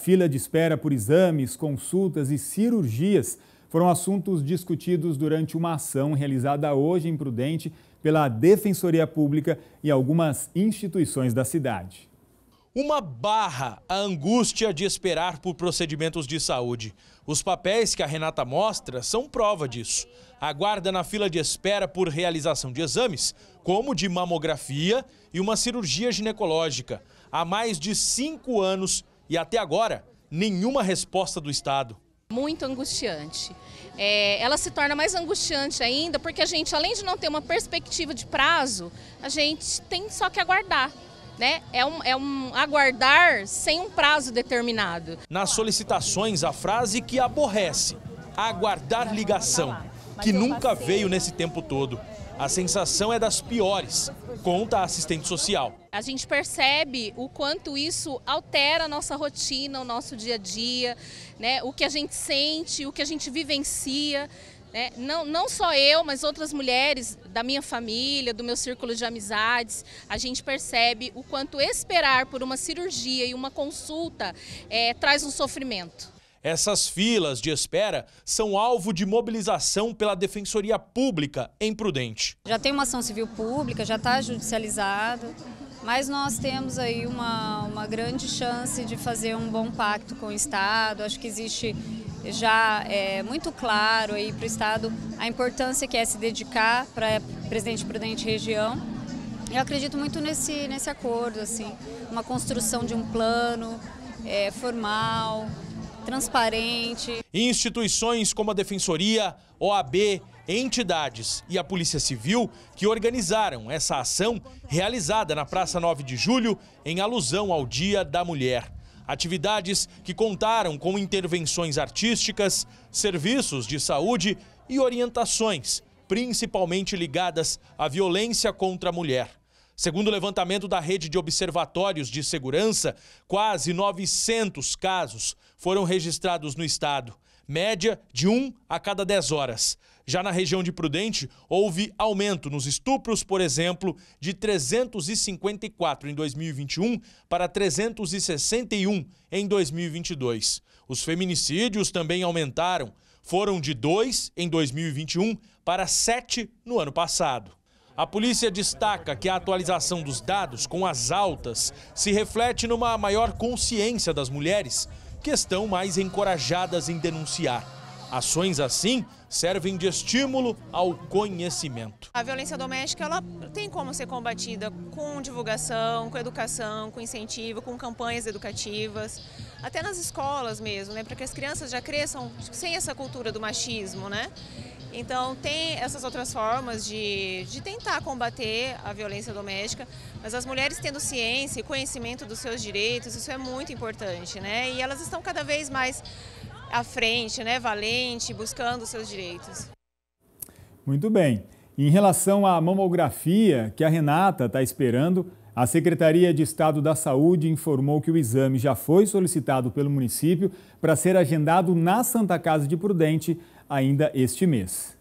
Fila de espera por exames, consultas e cirurgias foram assuntos discutidos durante uma ação realizada hoje em Prudente pela Defensoria Pública e algumas instituições da cidade. Uma barra a angústia de esperar por procedimentos de saúde. Os papéis que a Renata mostra são prova disso. Aguarda na fila de espera por realização de exames, como de mamografia e uma cirurgia ginecológica. Há mais de cinco anos, e até agora nenhuma resposta do Estado. Muito angustiante. É, ela se torna mais angustiante ainda porque a gente, além de não ter uma perspectiva de prazo, a gente tem só que aguardar. Né? É, um, é um aguardar sem um prazo determinado. Nas solicitações, a frase que aborrece, aguardar ligação, que nunca veio nesse tempo todo. A sensação é das piores, conta a assistente social a gente percebe o quanto isso altera a nossa rotina, o nosso dia a dia, né? o que a gente sente, o que a gente vivencia. Né? Não, não só eu, mas outras mulheres da minha família, do meu círculo de amizades, a gente percebe o quanto esperar por uma cirurgia e uma consulta é, traz um sofrimento. Essas filas de espera são alvo de mobilização pela Defensoria Pública em Prudente. Já tem uma ação civil pública, já está judicializado mas nós temos aí uma, uma grande chance de fazer um bom pacto com o Estado. Acho que existe já é, muito claro aí para o Estado a importância que é se dedicar para Presidente Prudente região. Eu acredito muito nesse, nesse acordo, assim, uma construção de um plano é, formal, transparente. Instituições como a Defensoria, OAB, entidades e a Polícia Civil que organizaram essa ação realizada na Praça 9 de Julho em alusão ao Dia da Mulher. Atividades que contaram com intervenções artísticas, serviços de saúde e orientações, principalmente ligadas à violência contra a mulher. Segundo o levantamento da rede de observatórios de segurança, quase 900 casos foram registrados no estado, média de 1 a cada 10 horas. Já na região de Prudente, houve aumento nos estupros, por exemplo, de 354 em 2021 para 361 em 2022. Os feminicídios também aumentaram, foram de 2 em 2021 para 7 no ano passado. A polícia destaca que a atualização dos dados com as altas se reflete numa maior consciência das mulheres, que estão mais encorajadas em denunciar. Ações assim servem de estímulo ao conhecimento. A violência doméstica ela tem como ser combatida com divulgação, com educação, com incentivo, com campanhas educativas, até nas escolas mesmo, né, para que as crianças já cresçam sem essa cultura do machismo, né? Então, tem essas outras formas de, de tentar combater a violência doméstica, mas as mulheres tendo ciência e conhecimento dos seus direitos, isso é muito importante, né? E elas estão cada vez mais à frente, né? Valente, buscando os seus direitos. Muito bem. Em relação à mamografia que a Renata está esperando, a Secretaria de Estado da Saúde informou que o exame já foi solicitado pelo município para ser agendado na Santa Casa de Prudente ainda este mês.